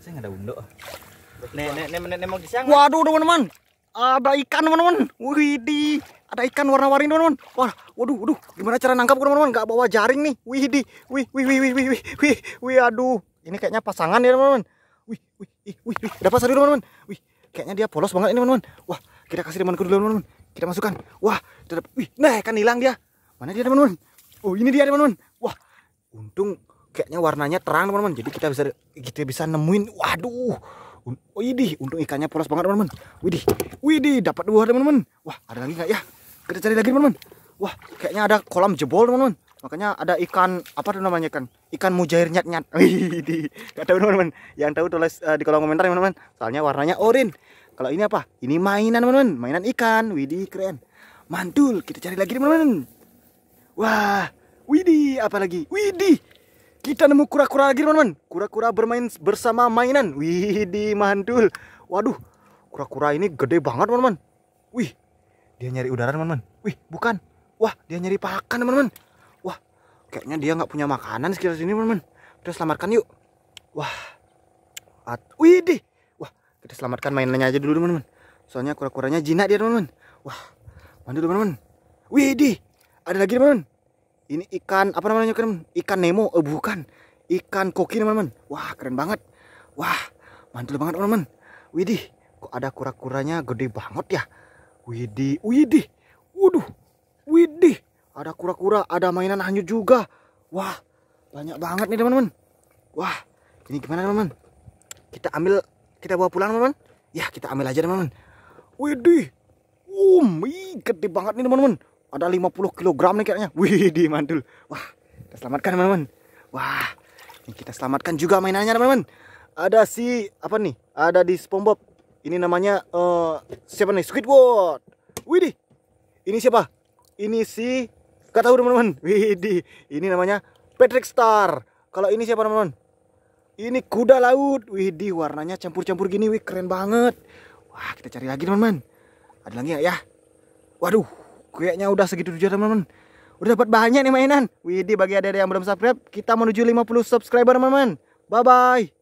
Saya nggak ada undo. Nih, nih, nih, nih, mau kisah? Waduh, teman-teman. Ada ikan, teman-teman. Widih. Ada ikan warna-warni, teman-teman. Wah, waduh, waduh. Gimana cara nangkap, teman-teman? Nggak bawa jaring nih. Widih. Wih, wih, wih, wih, wih, wih, wih, wih, aduh. Ini kayaknya pasangan ya, teman-teman. Wih, wih, wih, wih, wih. Dapat satu, teman-teman. Wih, kayaknya dia polos banget ini, teman-teman. Wah, kita kasih temanku dulu, teman-teman. Kita masukkan. Wah, kita wih, nah, kan hilang dia. Mana dia, teman-teman? Oh, ini dia, teman-teman. Wah, untung kayaknya warnanya terang teman-teman jadi kita bisa kita bisa nemuin waduh widih untung ikannya polos banget teman-teman widih widih dapat dua teman-teman wah ada lagi nggak ya kita cari lagi teman-teman wah kayaknya ada kolam jebol teman-teman makanya ada ikan apa tuh namanya kan ikan mujair nyat nyat widih nggak tahu teman-teman yang tahu tulis uh, eh, di kolom komentar teman-teman soalnya warnanya orange kalau ini apa ini mainan teman-teman mainan ikan widih keren mantul kita cari lagi teman-teman wah widih apa lagi, widih kita nemu kura-kura lagi teman-teman. Kura-kura bermain bersama mainan. Wih, di mantul. Waduh, kura-kura ini gede banget teman-teman. Wih, dia nyari udara teman-teman. Wih, bukan. Wah, dia nyari pakan teman-teman. Wah, kayaknya dia nggak punya makanan sekitar sini teman-teman. Kita selamatkan yuk. Wah, At wih di Wah, kita selamatkan mainannya aja dulu teman-teman. Soalnya kura-kuranya jinak dia teman-teman. Wah, mandul teman-teman. Wih di ada lagi teman-teman ini ikan apa namanya keren ikan Nemo eh, bukan ikan koki teman-teman wah keren banget wah mantul banget teman-teman widih kok ada kura-kuranya gede banget ya widih widih waduh widih ada kura-kura ada mainan hanyut juga wah banyak banget nih teman-teman wah ini gimana teman-teman kita ambil kita bawa pulang teman-teman ya kita ambil aja teman-teman widih um gede banget nih teman-teman ada 50 kg nih kayaknya. Wih, di mantul. Wah, kita selamatkan teman-teman. Wah, ini kita selamatkan juga mainannya teman-teman. Ada si apa nih? Ada di SpongeBob. Ini namanya uh, siapa nih? Squidward. Widih. Ini siapa? Ini si Gak tahu teman-teman. Widih. Ini namanya Patrick Star. Kalau ini siapa teman-teman? Ini kuda laut. Widih, warnanya campur-campur gini. Wih, keren banget. Wah, kita cari lagi teman-teman. Ada lagi ya? Waduh, Kayaknya udah segitu aja teman-teman. Udah dapat banyak nih mainan. Widih bagi ada yang belum subscribe, kita menuju 50 subscriber teman-teman. Bye bye.